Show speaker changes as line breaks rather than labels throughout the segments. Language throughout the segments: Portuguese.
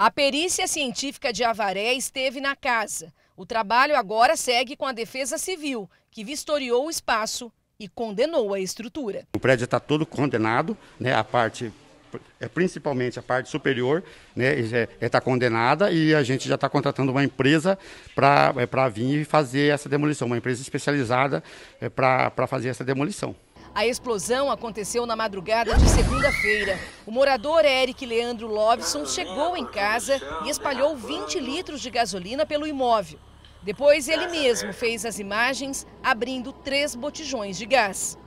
A perícia científica de Avaré esteve na casa. O trabalho agora segue com a Defesa Civil, que vistoriou o espaço e condenou a estrutura.
O prédio está todo condenado, né? A parte é principalmente a parte superior, né, está condenada e a gente já está contratando uma empresa para é, pra vir fazer essa demolição, uma empresa especializada é, para fazer essa demolição.
A explosão aconteceu na madrugada de segunda-feira. O morador Eric Leandro Lovson chegou em casa e espalhou 20 litros de gasolina pelo imóvel. Depois ele mesmo fez as imagens abrindo três botijões de gás.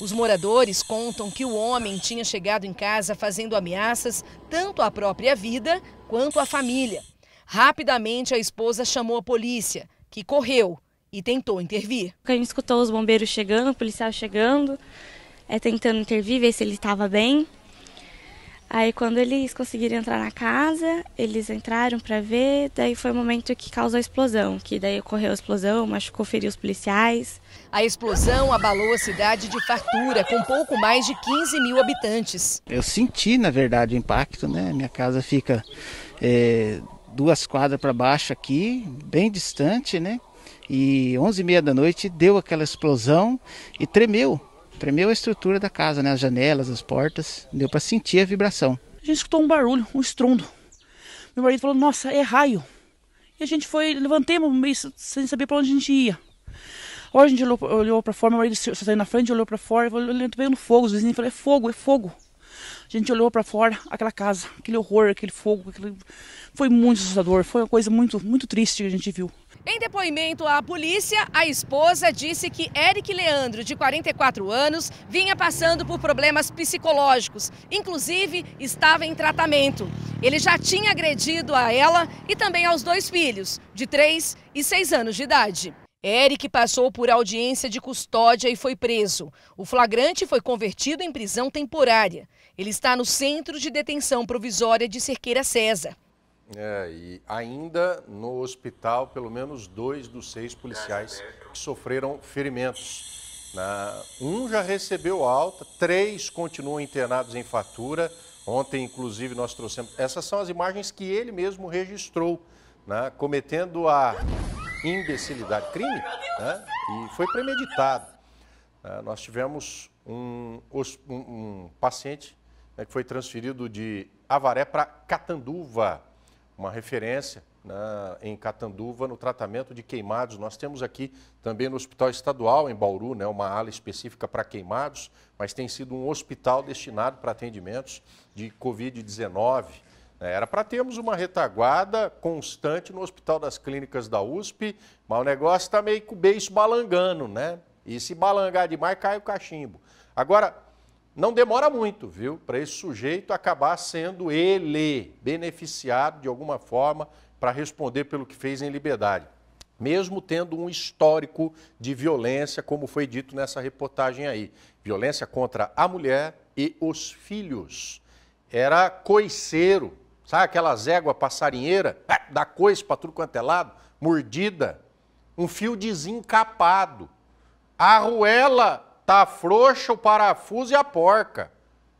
Os moradores contam que o homem tinha chegado em casa fazendo ameaças tanto à própria vida quanto à família. Rapidamente a esposa chamou a polícia, que correu e tentou intervir. A gente escutou os bombeiros chegando,
o policial chegando, é, tentando intervir, ver se ele estava bem. Aí quando eles conseguiram entrar na casa, eles entraram para ver, daí foi o momento
que causou a explosão, que daí ocorreu a explosão, machucou, feriu os policiais. A explosão abalou a cidade de Fartura, com pouco mais de 15 mil habitantes.
Eu senti, na verdade, o impacto, né? Minha casa fica é, duas quadras para baixo aqui, bem distante, né? E 11 e meia da noite deu aquela explosão e tremeu. Tremeu a estrutura da casa, né? as janelas, as portas. Deu para sentir a vibração.
A gente escutou um barulho, um estrondo. Meu marido falou: Nossa, é raio. E a gente foi, levantemos sem saber para onde a gente ia. Agora a gente olhou, olhou para fora, meu marido saiu na frente, olhou para fora, ele veio no fogo, os vizinhos falaram: É fogo, é fogo. A gente olhou para fora, aquela casa, aquele horror, aquele fogo, aquele... foi muito assustador, foi uma coisa muito, muito triste que a gente viu. Em depoimento à polícia, a esposa disse que Eric Leandro, de 44 anos, vinha passando por problemas psicológicos, inclusive estava em tratamento. Ele já tinha agredido a ela e também aos dois filhos, de 3 e 6 anos de idade. Eric passou por audiência de custódia e foi preso. O flagrante foi convertido em prisão temporária. Ele está no centro de detenção provisória de Cerqueira César.
É, e ainda no hospital, pelo menos dois dos seis policiais que sofreram ferimentos. Na, né? um já recebeu alta, três continuam internados em fatura. Ontem, inclusive, nós trouxemos. Essas são as imagens que ele mesmo registrou, né, cometendo a imbecilidade, crime, né, e foi premeditado. Uh, nós tivemos um, um, um paciente né, que foi transferido de Avaré para Catanduva, uma referência na, né, em Catanduva no tratamento de queimados. Nós temos aqui também no Hospital Estadual em Bauru, né, uma ala específica para queimados, mas tem sido um hospital destinado para atendimentos de Covid-19. Né. Era para termos uma retaguarda constante no Hospital das Clínicas da USP, mas o negócio está meio que o beijo balangando, né? E se balangar demais, cai o cachimbo. Agora, não demora muito, viu, para esse sujeito acabar sendo ele beneficiado de alguma forma para responder pelo que fez em liberdade, mesmo tendo um histórico de violência, como foi dito nessa reportagem aí. Violência contra a mulher e os filhos. Era coiceiro, sabe aquela zégua passarinheira? É, da coice para tudo quanto é lado, mordida, um fio desencapado, arruela tá frouxo o parafuso e a porca.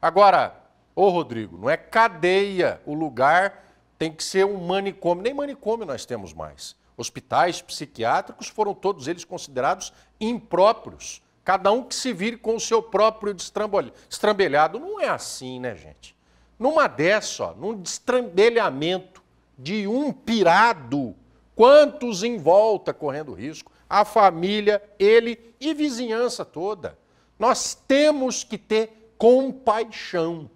Agora, ô Rodrigo, não é cadeia o lugar, tem que ser um manicômio. Nem manicômio nós temos mais. Hospitais psiquiátricos foram todos eles considerados impróprios. Cada um que se vire com o seu próprio destrambelhado. Não é assim, né, gente? Numa dessa, ó, num destrambelhamento de um pirado quantos em volta correndo risco, a família, ele e vizinhança toda. Nós temos que ter compaixão.